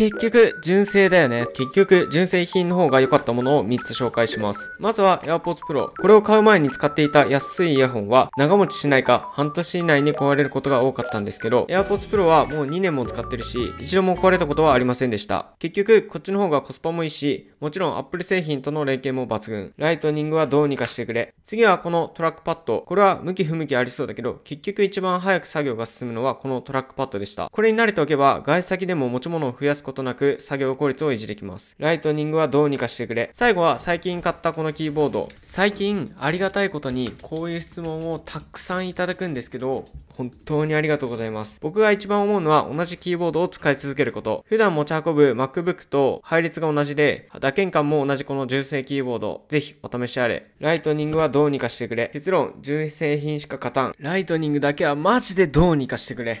結局、純正だよね。結局、純正品の方が良かったものを3つ紹介します。まずは AirPods Pro。これを買う前に使っていた安いイヤホンは長持ちしないか半年以内に壊れることが多かったんですけど、AirPods Pro はもう2年も使ってるし、一度も壊れたことはありませんでした。結局、こっちの方がコスパもいいし、もちろん Apple 製品との連携も抜群。ライトニングはどうにかしてくれ。次はこのトラックパッド。これは向き不向きありそうだけど、結局一番早く作業が進むのはこのトラックパッドでした。これに慣れておけば、外出先でも持ち物を増やすことことなく作業効率を維持できます。ライトニングはどうにかしてくれ。最後は最近買ったこのキーボード。最近ありがたいことにこういう質問をたくさんいただくんですけど、本当にありがとうございます。僕が一番思うのは同じキーボードを使い続けること。普段持ち運ぶ MacBook と配列が同じで、打鍵感も同じこの純正キーボード。ぜひお試しあれ。ライトニングはどうにかしてくれ。結論、純正品しか勝たん。ライトニングだけはマジでどうにかしてくれ。